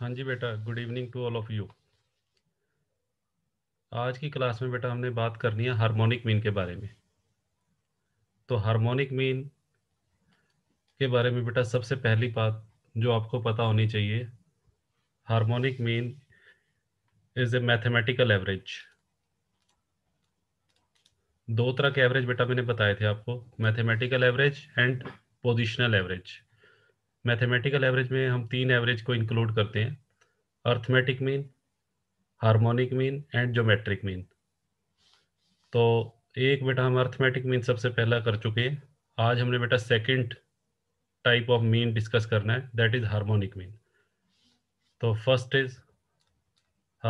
हाँ जी बेटा good evening to all of you आज की क्लास में बेटा हमने बात करनी है हार्मोनिक मीन के बारे में तो हार्मोनिक मीन के बारे में बेटा सबसे पहली बात जो आपको पता होनी चाहिए harmonic mean is a mathematical average दो तरह के एवरेज बेटा मैंने बताए थे आपको mathematical average and positional average mathematical average में हम तीन एवरेज को इंक्लूड करते हैं arithmetic mean harmonic mean and geometric mean तो एक बेटा हम अर्थमेटिक मीन सबसे पहला कर चुके हैं आज हमने बेटा second type of mean discuss करना है दैट इज हार्मोनिक मीन तो first is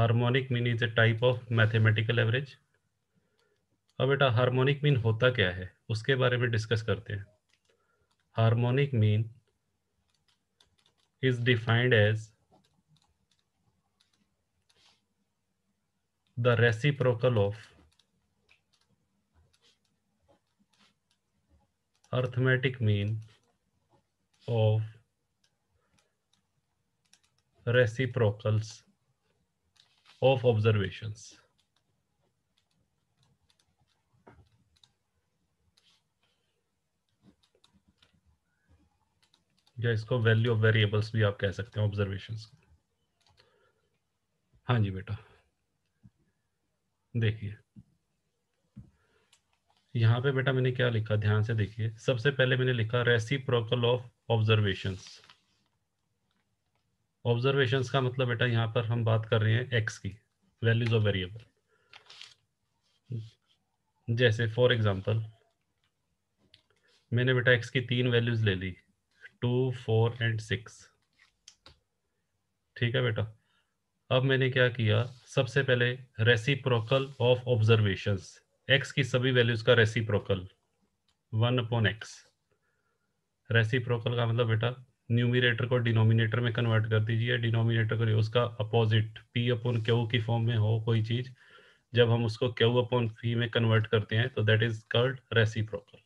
harmonic mean is a type of mathematical average अब बेटा हार्मोनिक मीन होता क्या है उसके बारे में डिस्कस करते हैं harmonic mean is defined as the reciprocal of arithmetic mean of reciprocals of observations. या इसको वैल्यू ऑफ वेरिएबल्स भी आप कह सकते हैं ऑब्जर्वेशन हाँ जी बेटा देखिए यहाँ पे बेटा मैंने क्या लिखा ध्यान से देखिए सबसे पहले मैंने लिखा प्रोकल ऑफ ऑब्जर्वेशंस ऑब्जर्वेशन का मतलब बेटा यहाँ पर हम बात कर रहे हैं एक्स की वैल्यूज ऑफ वेरिएबल जैसे फॉर एग्जांपल मैंने बेटा एक्स की तीन वैल्यूज ले ली टू फोर एंड सिक्स ठीक है बेटा अब मैंने क्या किया सबसे पहले रेसिप्रोकल ऑफ ऑब्जर्वेशंस एक्स की सभी वैल्यूज का reciprocal one upon X reciprocal का मतलब बेटा न्यूमिनेटर को डिनोमिनेटर में कन्वर्ट कर दीजिए डिनोमिनेटर को उसका अपोजिट पी अपॉन क्यू की फॉर्म में हो कोई चीज जब हम उसको क्यू अपॉन पी में कन्वर्ट करते हैं तो दैट इज कल्ड रेसिप्रोकल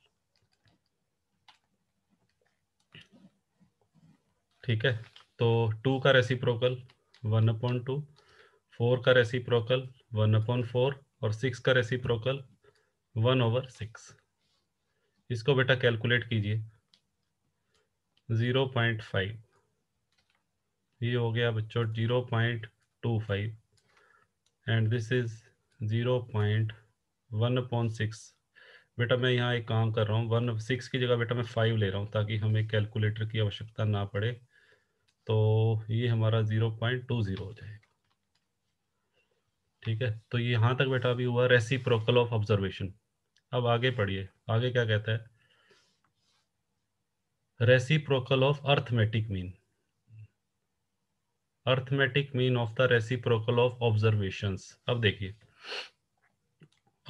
ठीक है तो टू का reciprocal one upon two four का रेसिप्रोकल वन अपॉन फोर और सिक्स का रेसिप्रोकल वन ओवर सिक्स इसको बेटा कैलकुलेट कीजिए ज़ीरो पॉइंट फाइव ये हो गया बच्चों zero point two five and this is zero point one upon six बेटा मैं यहाँ एक काम कर रहा हूँ वन सिक्स की जगह बेटा मैं फाइव ले रहा हूँ ताकि हमें कैलकुलेटर की आवश्यकता ना पड़े तो ये हमारा ज़ीरो पॉइंट टू ज़ीरो हो जाएगा ठीक है तो ये यहाँ तक बैठा भी हुआ रेसी प्रोकल ऑफ ऑब्जर्वेशन अब आगे पढ़िए आगे क्या कहता है reciprocal of arithmetic mean arithmetic mean of the reciprocal of observation अब देखिए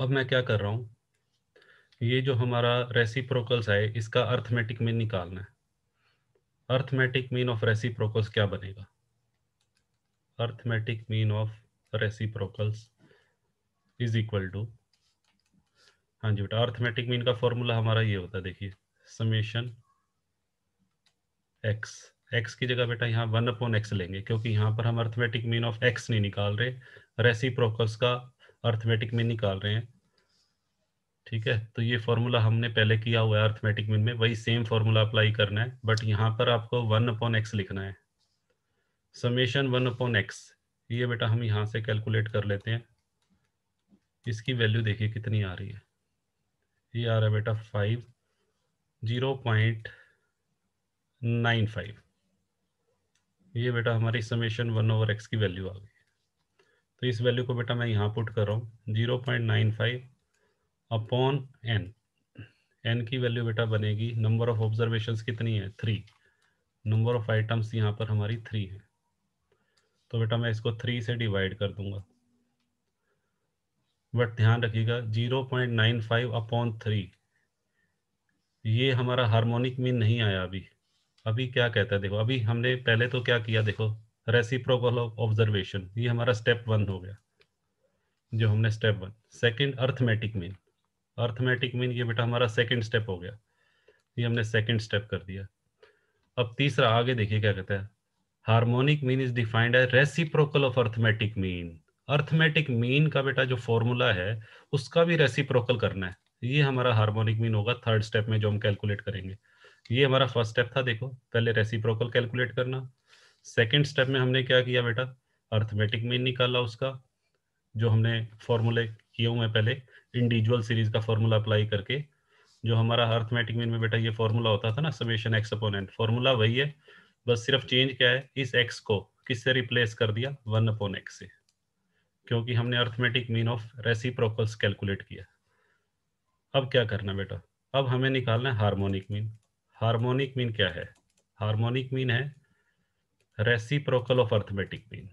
अब मैं क्या कर रहा हूँ ये जो हमारा रेसी प्रोकल्स है इसका अर्थमेटिक मीन निकालना है अर्थमेटिक मीन ऑफ रेसिप्रोकल्स क्या बनेगा arithmetic mean of reciprocals is equal to हाँ जी बेटा अर्थमेटिक मीन का फॉर्मूला हमारा ये होता है देखिए समेशन एक्स एक्स की जगह बेटा यहाँ वन अपॉन एक्स लेंगे क्योंकि यहाँ पर हम अर्थमेटिक मीन ऑफ एक्स नहीं निकाल रहे रेसिप्रोकल्स का अर्थमेटिक मीन निकाल रहे हैं ठीक है तो ये फॉर्मूला हमने पहले किया हुआ है अर्थमेटिक मीन में वही सेम फॉर्मूला अप्लाई करना है बट यहाँ पर आपको वन अपॉन एक्स लिखना है समेशन वन अपॉन एक्स ये बेटा हम यहाँ से कैलकुलेट कर लेते हैं इसकी वैल्यू देखिए कितनी आ रही है ये आ रहा है बेटा five zero point nine five ये बेटा हमारी समेशन वन ओवर एक्स की वैल्यू आ गई तो इस वैल्यू को बेटा मैं यहाँ पुट कर रहा हूँ zero point nine five upon n n की वैल्यू बेटा बनेगी नंबर ऑफ ऑब्जर्वेशन कितनी है थ्री नंबर ऑफ आइटम्स यहाँ पर हमारी थ्री है तो बेटा मैं इसको थ्री से डिवाइड कर दूंगा बट ध्यान रखिएगा zero point nine five upon three ये हमारा हार्मोनिक मीन नहीं आया अभी अभी क्या कहता है देखो अभी हमने पहले तो क्या किया देखो रेसिप्रोकल ऑब्जर्वेशन ये हमारा स्टेप वन हो गया जो हमने step one second arithmetic mean arithmetic mean ये बेटा हमारा सेकंड स्टेप हो गया ये हमने सेकंड स्टेप कर दिया अब तीसरा आगे देखिए क्या कहता है हार्मोनिक मीन इज डिफाइंड है reciprocal of arithmetic mean arithmetic mean का बेटा जो फॉर्मूला है उसका भी रेसिप्रोकल करना है ये हमारा हार्मोनिक मीन होगा थर्ड स्टेप में जो हम कैलकुलेट करेंगे ये हमारा फर्स्ट स्टेप था देखो पहले रेसिप्रोकल कैलकुलेट करना सेकेंड स्टेप में हमने क्या किया बेटा अर्थमेटिक मीन निकाला उसका जो हमने फॉर्मूले किए हुए पहले इंडिविजुअल सीरीज का फॉर्मूला अप्लाई करके जो हमारा अर्थमेटिक मीन में बेटा ये फॉर्मूला होता था ना समेशन एक्स अपोनेंट फॉर्मूला वही है बस सिर्फ चेंज क्या है इस एक्स को किससे रिप्लेस कर दिया वन अपोन एक्स से क्योंकि हमने arithmetic mean of reciprocals calculate किया अब क्या करना बेटा अब हमें निकालना है हारमोनिक मीन हारमोनिक मीन क्या है हारमोनिक मीन है reciprocal of arithmetic mean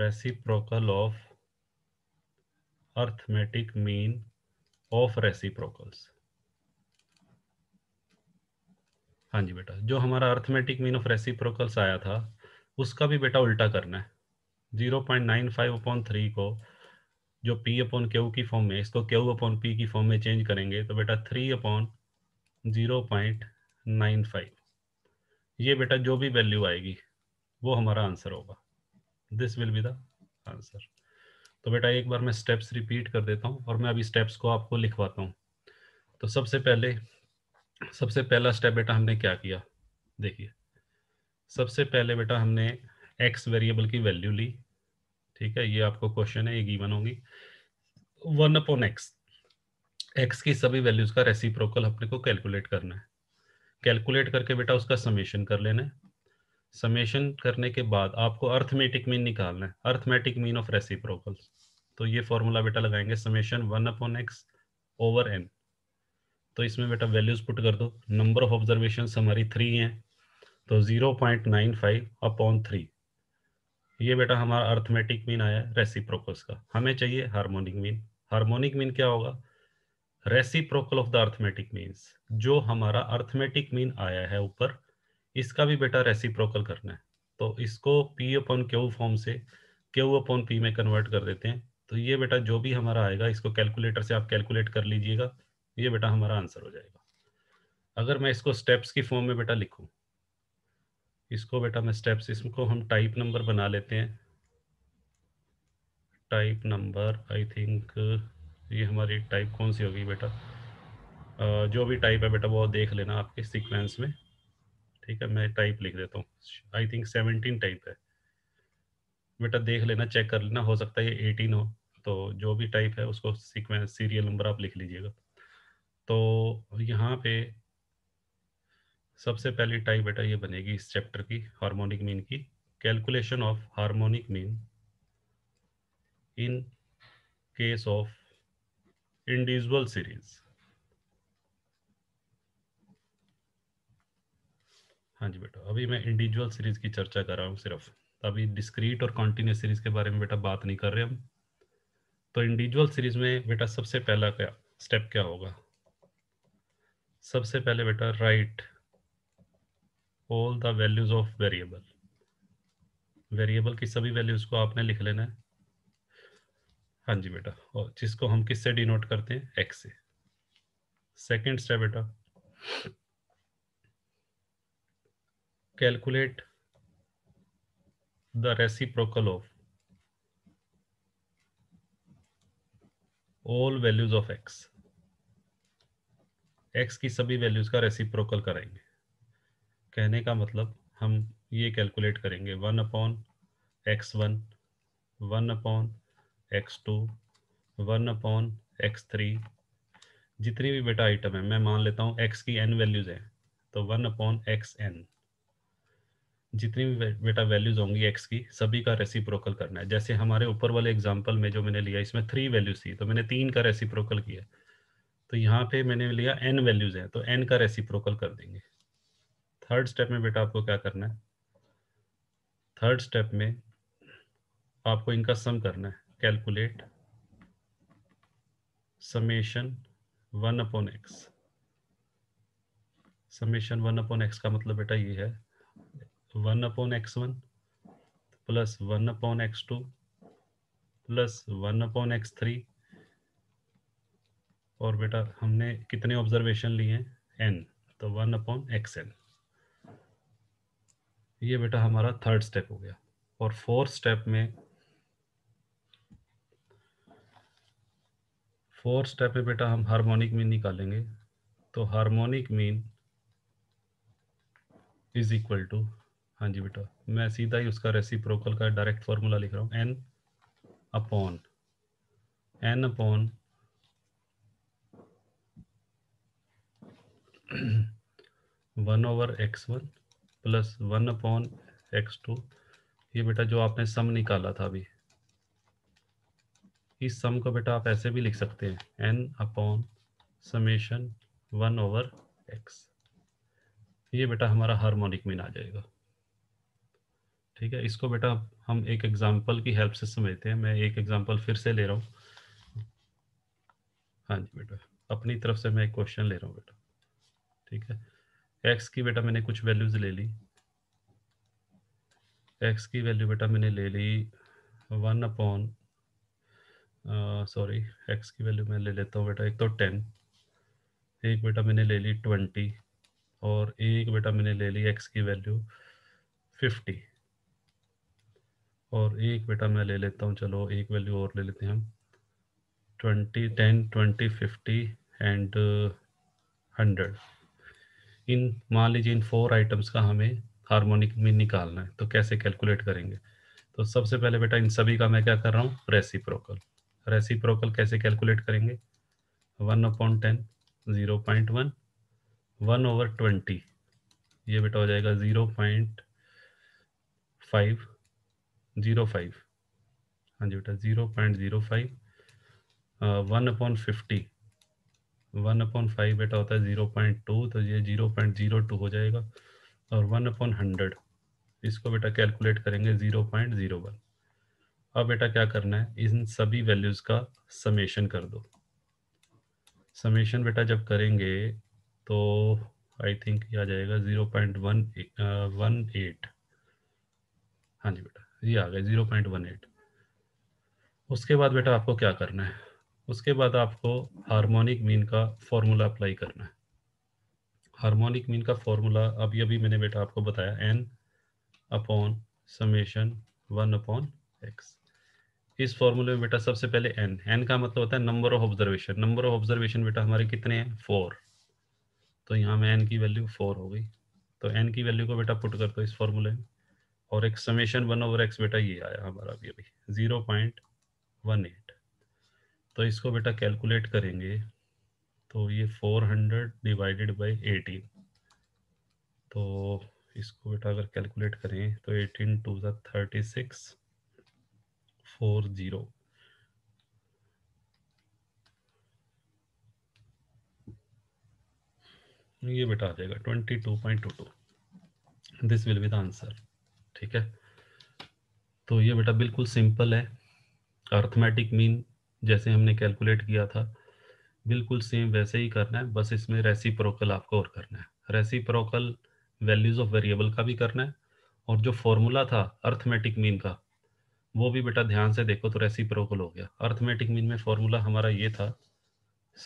reciprocal of arithmetic mean of reciprocals हाँ जी बेटा जो हमारा अर्थमेटिक मीन ऑफ रेसिप्रोकल्स आया था उसका भी बेटा उल्टा करना है zero point nine five upon three को जो पी अपॉन क्यू की फॉर्म में इसको क्यू अपॉन पी की फॉर्म में चेंज करेंगे तो बेटा three upon zero point nine five ये बेटा जो भी वैल्यू आएगी वो हमारा आंसर होगा this will be the answer तो बेटा एक बार मैं स्टेप्स रिपीट कर देता हूँ और मैं अभी स्टेप्स को आपको लिखवाता हूँ तो सबसे पहले सबसे पहला स्टेप बेटा हमने क्या किया देखिए सबसे पहले बेटा हमने एक्स वेरिएबल की वैल्यू ली ठीक है ये आपको क्वेश्चन है ये गिवन होगी वन अपॉन एक्स एक्स की सभी वैल्यूज का रेसिप्रोकल अपने को कैलकुलेट करना है कैलकुलेट करके बेटा उसका समेशन कर लेना है समेशन करने के बाद आपको अर्थमेटिक मीन निकालना है अर्थमेटिक मीन ऑफ रेसिप्रोकल तो ये फॉर्मूला बेटा लगाएंगे summation one upon x over n तो इसमें बेटा वैल्यूज पुट कर दो नंबर ऑफ ऑब्जर्वेशन हमारी थ्री हैं तो zero point nine five upon three ये बेटा हमारा अर्थमेटिक मीन आया रेसिप्रोकल्स का हमें चाहिए हार्मोनिक मीन हार्मोनिक मीन क्या होगा reciprocal of the arithmetic mean जो हमारा अर्थमेटिक मीन आया है ऊपर इसका भी बेटा रेसिप्रोकल करना है तो इसको पी अपॉन क्यू फॉर्म से क्यू अपॉन पी में कन्वर्ट कर देते हैं तो ये बेटा जो भी हमारा आएगा इसको कैलकुलेटर से आप कैलकुलेट कर लीजिएगा ये बेटा हमारा आंसर हो जाएगा अगर मैं इसको स्टेप्स की फॉर्म में बेटा लिखूं इसको बेटा मैं स्टेप्स इसको हम टाइप नंबर बना लेते हैं टाइप नंबर आई थिंक ये हमारी टाइप कौन सी होगी बेटा जो भी टाइप है बेटा वो देख लेना आपके सीक्वेंस में ठीक है मैं टाइप लिख देता हूँ आई थिंक सेवनटीन टाइप है बेटा देख लेना चेक कर लेना हो सकता है ये एटीन हो तो जो भी टाइप है उसको सीक्वेंस सीरियल नंबर आप लिख लीजिएगा तो यहाँ पे सबसे पहली टाइप बेटा ये बनेगी इस चैप्टर की हार्मोनिक मीन की calculation of harmonic mean in case of individual series हाँ जी बेटा अभी मैं इंडिविजुअल सीरीज की चर्चा कर रहा हूँ सिर्फ अभी डिस्क्रीट और कॉन्टीन्यूस सीरीज के बारे में बेटा बात नहीं कर रहे हम तो इंडिविजुअल सीरीज में बेटा सबसे पहला क्या स्टेप क्या होगा सबसे पहले बेटा write all the values of variable variable की सभी वैल्यूज को आपने लिख लेना है हाँ जी बेटा और जिसको हम किससे डिनोट करते हैं एक्स से सेकेंड स्टेप बेटा calculate the reciprocal of all values of x x की सभी वैल्यूज का रेसिप्रोकल कराएंगे कहने का मतलब हम ये कैलकुलेट करेंगे one upon x one one upon x two one upon x three जितनी भी बेटा आइटम है मैं मान लेता हूँ एक्स की एन वैल्यूज है तो वन अपॉन एक्स एन जितनी भी बेटा वैल्यूज होंगी एक्स की सभी का रेसिप्रोकल करना है जैसे हमारे ऊपर वाले एग्जाम्पल में जो मैंने लिया इसमें थ्री वैल्यूज थी तो मैंने तीन का रेसिप्रोकल किया तो यहाँ पे मैंने लिया एन वैल्यूज है तो एन का रेसिप्रोकल कर देंगे थर्ड स्टेप में बेटा आपको क्या करना है थर्ड स्टेप में आपको इनका सम करना है calculate summation one upon x summation one upon x का मतलब बेटा ये है one upon x one plus one upon x two plus one upon x three और बेटा हमने कितने ऑब्जर्वेशन लिए हैं एन तो वन अपॉन एक्स एन ये बेटा हमारा थर्ड स्टेप हो गया और फोर्थ स्टेप में फोर्थ स्टेप में बेटा हम हार्मोनिक मीन निकालेंगे तो harmonic mean is equal to हाँ जी बेटा मैं सीधा ही उसका रेसिप्रोकल का डायरेक्ट फॉर्मूला लिख रहा हूँ n upon n upon one over x one plus one upon x two ये बेटा जो आपने सम निकाला था अभी इस सम को बेटा आप ऐसे भी लिख सकते हैं n upon summation one over x ये बेटा हमारा हार्मोनिक मीन आ जाएगा ठीक है इसको बेटा हम एक एग्जाम्पल की हेल्प से समझते हैं मैं एक एग्जाम्पल फिर से ले रहा हूँ हाँ जी बेटा अपनी तरफ से मैं एक क्वेश्चन ले रहा हूँ बेटा ठीक है एक्स की बेटा मैंने कुछ वैल्यूज ले ली एक्स की वैल्यू बेटा मैंने ले ली वन अपॉन सॉरी एक्स की वैल्यू मैं ले लेता हूँ बेटा एक तो टेन एक बेटा मैंने ले ली ट्वेंटी और एक बेटा मैंने ले ली एक्स की वैल्यू फिफ्टी और एक बेटा मैं ले लेता हूँ चलो एक वैल्यू और ले लेते हैं हम twenty ten twenty fifty and hundred uh, इन मान लीजिए इन फोर आइटम्स का हमें हारमोनिक में निकालना है तो कैसे कैलकुलेट करेंगे तो सबसे पहले बेटा इन सभी का मैं क्या कर रहा हूँ रेसी प्रोकल रेसी प्रोकल कैसे कैलकुलेट करेंगे one upon ten zero point one one over twenty ये बेटा हो जाएगा zero point five zero five हाँ जी बेटा zero point zero five one upon fifty one upon five बेटा होता है ज़ीरो पॉइंट टू तो ये ज़ीरो पॉइंट ज़ीरो टू हो जाएगा और वन अपॉन हंड्रेड इसको बेटा कैलकुलेट करेंगे ज़ीरो पॉइंट ज़ीरो वन अब बेटा क्या करना है इन सभी वैल्यूज़ का समेशन कर दो समेशन बेटा जब करेंगे तो आई थिंक आ जाएगा zero point one one eight हाँ जी बेटा ये आ गए जीरो पॉइंट वन एट उसके बाद बेटा आपको क्या करना है उसके बाद आपको हार्मोनिक मीन का फॉर्मूला अप्लाई करना है हार्मोनिक मीन का फॉर्मूला अभी अभी मैंने बेटा आपको बताया n upon summation one upon x इस फॉर्मूले में बेटा सबसे पहले एन एन का मतलब होता है number of observation number of observation बेटा हमारे कितने हैं फोर तो यहाँ में एन की वैल्यू फोर हो गई तो एन की वैल्यू को बेटा पुट कर दो इस फॉर्मूले में और एक समेशन वन ओवर एक्स बेटा ये आया हमारा अभी अभी जीरो पॉइंट वन एट तो इसको बेटा कैलकुलेट करेंगे तो ये four hundred divided by eighteen तो इसको बेटा अगर कैलकुलेट करें तो एटीन टू ज़ा थर्टी सिक्स फोर ज़ीरो ये बेटा आ जाएगा twenty two point two two this will be the answer ठीक है तो ये बेटा बिल्कुल सिंपल है अर्थमेटिक मीन जैसे हमने कैलकुलेट किया था बिल्कुल सेम वैसे ही करना है बस इसमें रेसी आपको और करना है रेसिप्रोकल वैल्यूज ऑफ वेरिएबल का भी करना है और जो फॉर्मूला था अर्थमेटिक मीन का वो भी बेटा ध्यान से देखो तो रेसी हो गया अर्थमेटिक मीन में फॉर्मूला हमारा ये था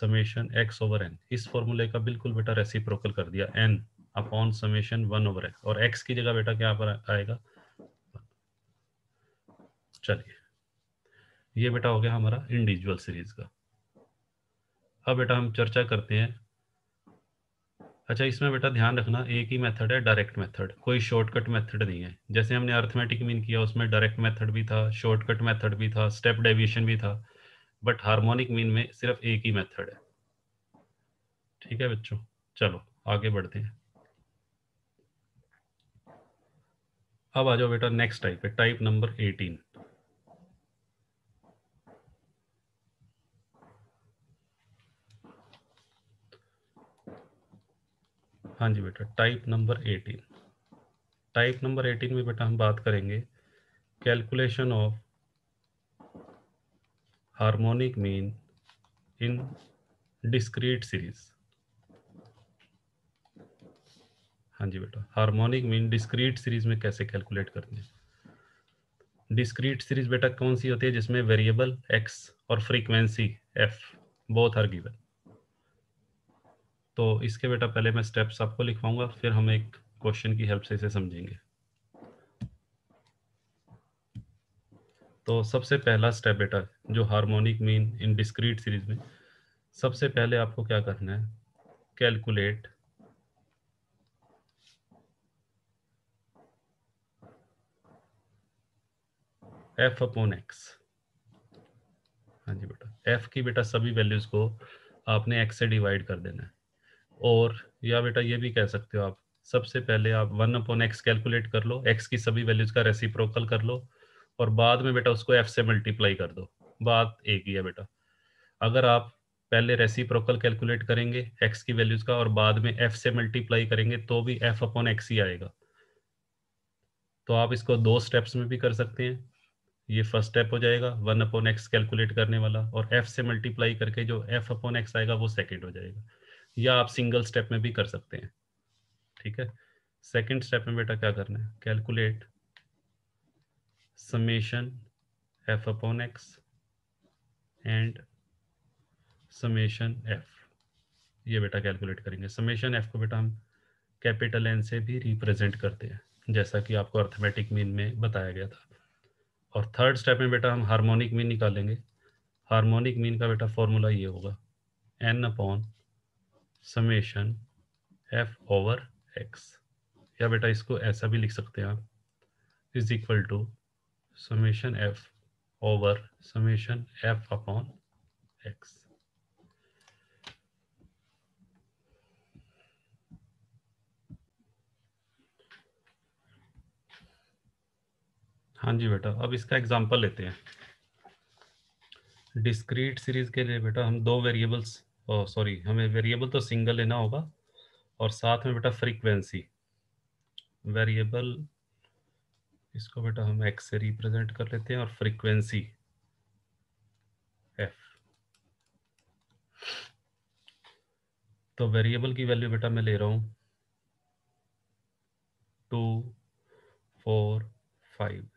समेशन एक्स ओवर एन इस फॉर्मूले का बिल्कुल बेटा रेसी कर दिया n upon summation one over x और एक्स की जगह बेटा क्या पर आएगा चलिए ये बेटा हो गया हमारा इंडिविजुअल सीरीज का अब बेटा हम चर्चा करते हैं अच्छा इसमें बेटा ध्यान रखना एक ही मेथड है डायरेक्ट मेथड कोई शॉर्टकट मेथड नहीं है जैसे हमने अर्थमेटिक मीन किया उसमें डायरेक्ट मेथड भी था शॉर्टकट मेथड भी था स्टेप डेविएशन भी था बट हार्मोनिक मीन में सिर्फ एक ही मेथड है ठीक है बच्चों चलो आगे बढ़ते हैं अब आ जाओ बेटा नेक्स्ट टाइप है टाइप नंबर एटीन हाँ जी बेटा type number eighteen type number eighteen में बेटा हम बात करेंगे calculation of harmonic mean in discrete series हाँ जी बेटा हार्मोनिक मीन डिस्क्रीट सीरीज में कैसे कैलकुलेट करते हैं डिस्क्रीट सीरीज बेटा कौन सी होती है जिसमें वेरिएबल एक्स और frequency f both are given तो इसके बेटा पहले मैं स्टेप्स आपको लिखवाऊंगा फिर हम एक क्वेश्चन की हेल्प से इसे समझेंगे तो सबसे पहला स्टेप बेटा जो harmonic mean in discrete series में सबसे पहले आपको क्या करना है कैलकुलेट एफ अपॉन एक्स हाँ जी बेटा एफ की बेटा सभी वैल्यूज़ को आपने एक्स से डिवाइड कर देना है और या बेटा ये भी कह सकते हो आप सबसे पहले आप वन अपॉन एक्स कैलकुलेट कर लो एक्स की सभी वैल्यूज का रेसिप्रोकल कर लो और बाद में बेटा उसको एफ से मल्टीप्लाई कर दो बात एक ही है बेटा अगर आप पहले रेसिप्रोकल कैलकुलेट करेंगे एक्स की वैल्यूज का और बाद में एफ से मल्टीप्लाई करेंगे तो भी एफ अपॉन एक्स ही आएगा तो आप इसको दो स्टेप्स में भी कर सकते हैं ये फर्स्ट स्टेप हो जाएगा वन अपॉन एक्स कैलकुलेट करने वाला और एफ से मल्टीप्लाई करके जो एफ अपॉन एक्स आएगा वो सेकेंड हो जाएगा या आप सिंगल स्टेप में भी कर सकते हैं ठीक है सेकेंड स्टेप में बेटा क्या करना है calculate summation f upon x and summation f ये बेटा कैलकुलेट करेंगे समेशन एफ को बेटा हम कैपिटल एन से भी रिप्रेजेंट करते हैं जैसा कि आपको अर्थमेटिक मीन में बताया गया था और थर्ड स्टेप में बेटा हम हार्मोनिक मीन निकालेंगे हार्मोनिक मीन का बेटा फॉर्मूला ये होगा n upon summation f over x या बेटा इसको ऐसा भी लिख सकते हैं आप is equal to summation f over summation f upon x हाँ जी बेटा अब इसका एग्जाम्पल लेते हैं डिस्क्रीट सीरीज के लिए बेटा हम दो वेरिएबल्स सॉरी हमें वेरिएबल तो सिंगल लेना होगा और साथ में बेटा फ्रीक्वेंसी वेरिएबल इसको बेटा हम एक्स से रिप्रेजेंट कर लेते हैं और फ्रीक्वेंसी एफ तो वेरिएबल की वैल्यू बेटा मैं ले रहा हूँ टू फोर फाइव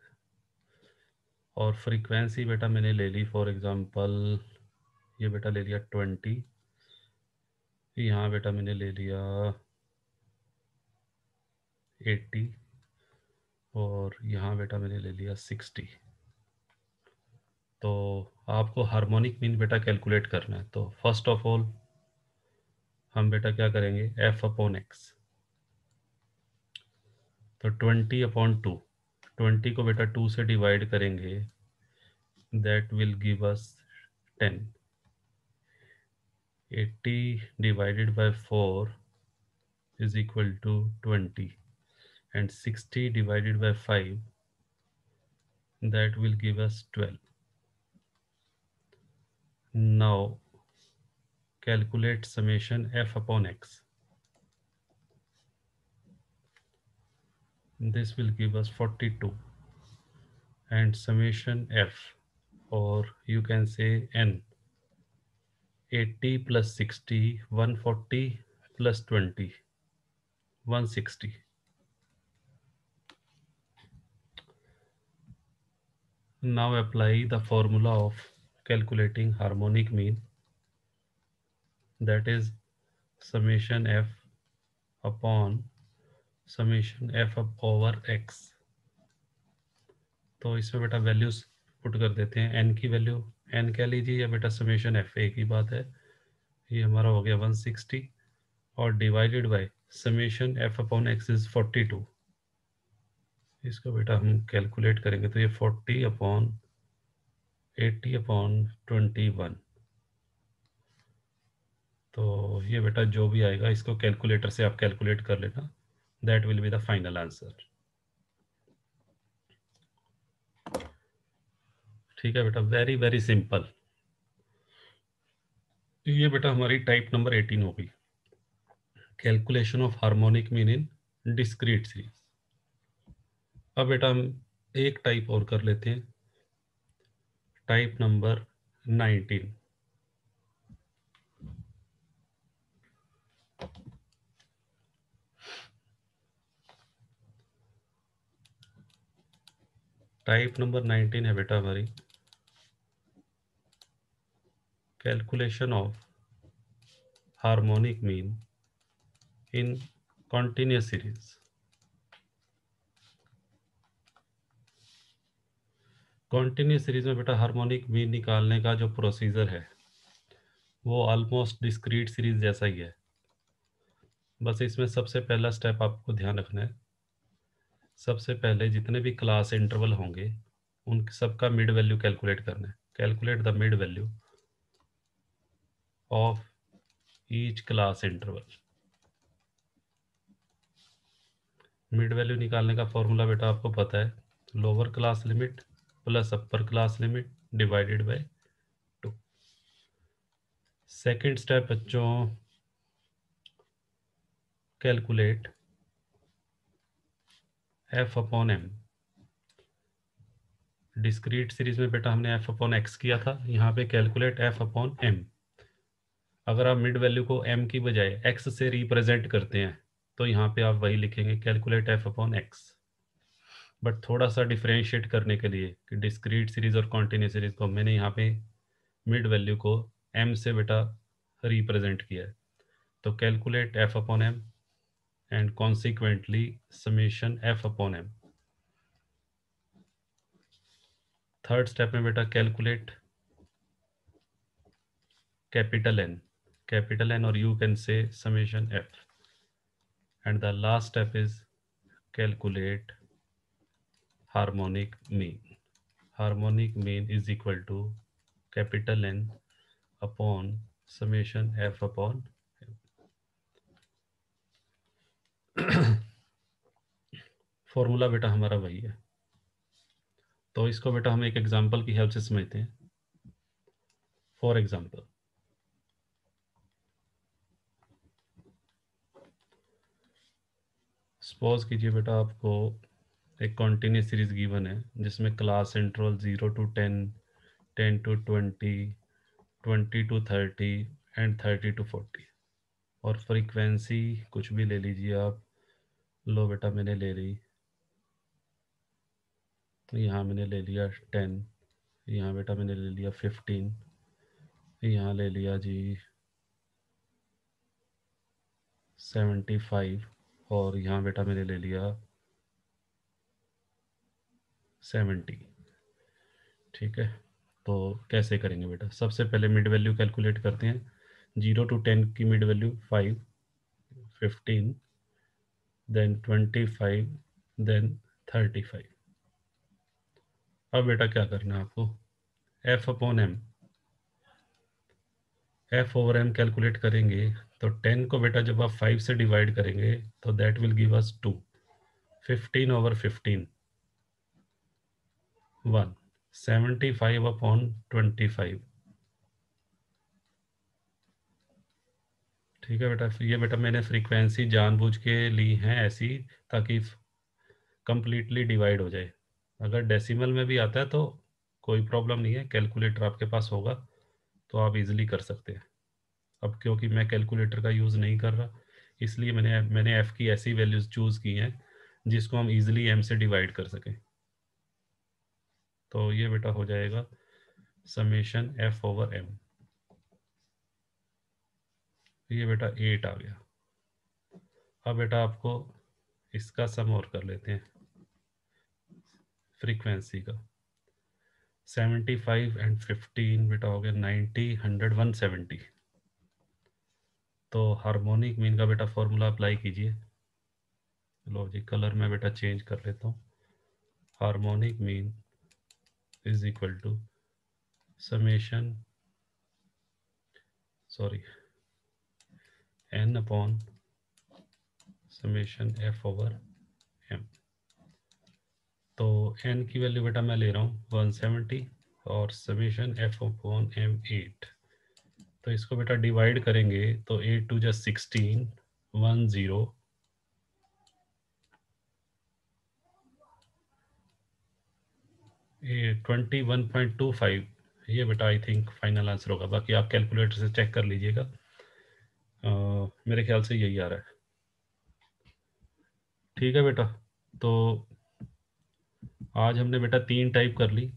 और फ्रीक्वेंसी बेटा मैंने ले ली फॉर एग्जांपल ये बेटा ले लिया ट्वेंटी यहाँ बेटा मैंने ले लिया एट्टी और यहाँ बेटा मैंने ले लिया सिक्सटी तो आपको हार्मोनिक मीन बेटा कैलकुलेट करना है तो फर्स्ट ऑफ ऑल हम बेटा क्या करेंगे एफ अपॉन एक्स तो ट्वेंटी अपॉन टू ट्वेंटी को बेटा टू से डिवाइड करेंगे that will give us ten eighty divided by four is equal to twenty and sixty divided by five that will give us twelve now calculate summation f upon x this will give us 42 and summation f or you can say n 80 plus 60 140 plus 20 160 now apply the formula of calculating harmonic mean that is summation f upon summation f up over x तो इसमें बेटा values put कर देते हैं N की value N कह लीजिए या बेटा समीशन एफ ए की बात है ये हमारा हो गया 160 और divided by summation f upon x is 42 इसको बेटा हम कैलकुलेट करेंगे तो ये 40 अपॉन 80 अपॉन 21 तो ये बेटा जो भी आएगा इसको कैलकुलेटर से आप कैलकुलेट कर लेना that will be the final answer ठीक है बेटा वेरी वेरी सिंपल ये बेटा हमारी टाइप नंबर 18 हो गई calculation of harmonic mean in discrete series अब बेटा हम एक टाइप और कर लेते हैं टाइप नंबर 19 टाइप नंबर 19 है बेटा हमारी calculation of harmonic mean in continuous series continuous series में बेटा हार्मोनिक मीन निकालने का जो प्रोसीजर है वो ऑलमोस्ट डिस्क्रीट सीरीज जैसा ही है बस इसमें सबसे पहला स्टेप आपको ध्यान रखना है सबसे पहले जितने भी क्लास इंटरवल होंगे उन सबका मिड वैल्यू कैलकुलेट करना है calculate the mid value of each class interval mid value निकालने का फॉर्मूला बेटा आपको पता है lower class limit plus upper class limit divided by two second step बच्चों calculate f upon m discrete series में बेटा हमने एफ अपॉन एक्स किया था यहाँ पे कैलकुलेट एफ अपॉन एम अगर आप मिड वैल्यू को एम की बजाय एक्स से रिप्रेजेंट करते हैं तो यहाँ पे आप वही लिखेंगे calculate f upon x but थोड़ा सा डिफ्रेंशिएट करने के लिए कि डिस्क्रीट सीरीज और कॉन्टीन्यू सीरीज को मैंने यहाँ पे मिड वैल्यू को एम से बेटा रिप्रेजेंट किया है तो calculate f upon m and consequently summation f upon m. Third step में beta, calculate capital N, capital N or you can say summation f. And the last step is calculate harmonic mean. Harmonic mean is equal to capital N upon summation f upon formula बेटा हमारा वही है तो इसको बेटा हम एक example की हेल्प से समझते हैं फॉर एग्जांपल सपोज कीजिए बेटा आपको एक कॉन्टीन्यूस सीरीज गिवन है जिसमें class interval zero to ten ten to twenty twenty to thirty and thirty to forty और फ्रीक्वेंसी कुछ भी ले लीजिए आप लो बेटा मैंने ले ली तो यहाँ मैंने ले लिया टेन यहाँ बेटा मैंने ले लिया फिफ्टीन यहाँ ले लिया जी सेवेंटी फाइव और यहाँ बेटा मैंने ले लिया सेवेंटी ठीक है तो कैसे करेंगे बेटा सबसे पहले मिड वैल्यू कैलकुलेट करते हैं जीरो टू टेन की mid value five fifteen then 25 then 35 अब बेटा क्या करना है आपको f upon m f over m calculate करेंगे तो 10 को बेटा जब आप 5 से डिवाइड करेंगे तो that will give us two 15 over 15 seventy five upon twenty five ठीक है बेटा तो ये बेटा मैंने फ्रीक्वेंसी जानबूझ के ली है ऐसी ताकि कंप्लीटली डिवाइड हो जाए अगर डेसिमल में भी आता है तो कोई प्रॉब्लम नहीं है कैलकुलेटर आपके पास होगा तो आप इजीली कर सकते हैं अब क्योंकि मैं कैलकुलेटर का यूज़ नहीं कर रहा इसलिए मैंने मैंने एफ़ की ऐसी वैल्यूज़ चूज़ की हैं जिसको हम इजीली एम से डिवाइड कर सकें तो ये बेटा हो जाएगा समेशन एफ ओवर एम ये बेटा एट आ गया अब बेटा आपको इसका सम और कर लेते हैं फ्रीक्वेंसी का सेवेंटी फाइव एंड फिफ्टीन बेटा हो गया नाइन्टी हंड्रेड वन सेवेंटी तो हार्मोनिक मीन का बेटा फॉर्मूला अप्लाई कीजिए लो जी कलर में बेटा चेंज कर लेता हूँ harmonic mean is equal to summation sorry n upon summation f over m तो n की वैल्यू बेटा मैं ले रहा हूँ 170 और समेशन f अपॉन m 8 तो इसको बेटा डिवाइड करेंगे तो 8 two just sixteen one zero twenty one point two five ये बेटा आई थिंक फाइनल आंसर होगा बाकी आप कैलकुलेटर से चेक कर लीजिएगा मेरे ख्याल से यही आ रहा है ठीक है बेटा तो आज हमने बेटा तीन टाइप कर ली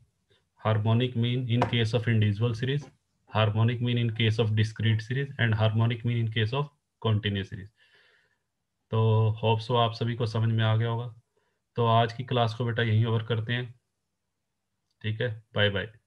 harmonic mean in case of individual series harmonic mean in case of discrete series and harmonic mean in case of continuous series तो होप्स वो आप सभी को समझ में आ गया होगा तो आज की क्लास को बेटा यहीं ओवर करते हैं ठीक है बाय बाय